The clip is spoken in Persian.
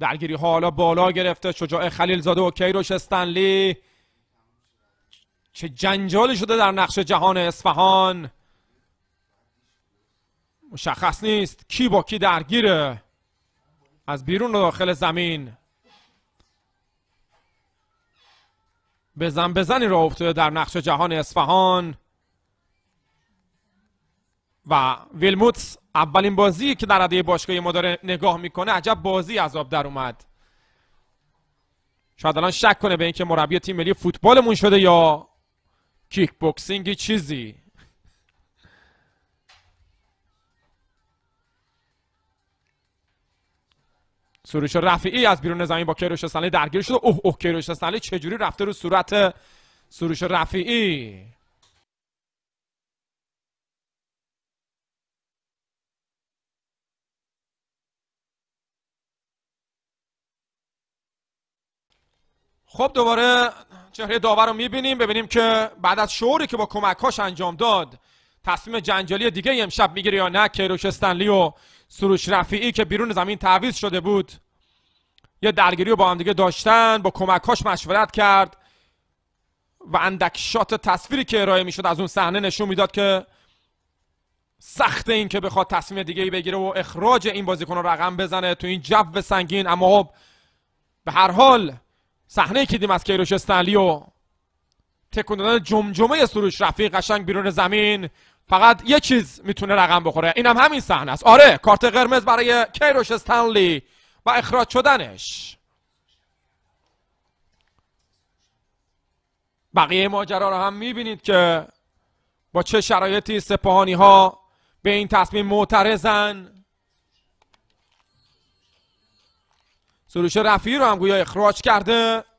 درگیری حالا بالا گرفته شجاع زاده و کیروش استنلی چه جنجالی شده در نقش جهان اصفهان مشخص نیست کی با کی درگیره از بیرون و داخل زمین بزن بزنی را افتاده در نقش جهان اصفهان و ویلموتس اولین بازی که در رده باشگاهی ما داره نگاه میکنه عجب بازی عذاب در اومد شاید الان شک کنه به اینکه مربی تیم ملی فوتبالمون شده یا کیک بوکسینگی چیزی سروش رفیعی از بیرون زمین با کیروش سنلی درگیر شده اوه اوه کیروش سنلی چجوری رفته رو صورت سروش رفیعی خب دوباره چهره داور رو میبینیم ببینیم که بعد از شعوری که با کمکهاش انجام داد تصمیم جنجالی دیگه امشب میگیره یا نه کیروش استنلی و سروش رفیعی که بیرون زمین تعویض شده بود یه درگیری رو با هم دیگه داشتن با کمکهاش مشورت کرد و اندک شات تصویری که ارائه میشد از اون صحنه نشون میداد که سخت این که بخواد تصمیم دیگه ای بگیره و اخراج این بازیکن رقم بزنه تو این جو سنگین اما خب به هر حال صحنه که دیدیم از کیروش استنلی تکون دادن جمجمه سروش رفیق قشنگ بیرون زمین فقط یه چیز میتونه رقم بخوره اینم هم همین صحنه است آره کارت قرمز برای کیروش استنلی و اخراج شدنش بقیه ماجرا رو هم میبینید که با چه شرایطی سپاهانی ها به این تصمیم معترضن سروش رفیعی رو هم گویا اخراج کرده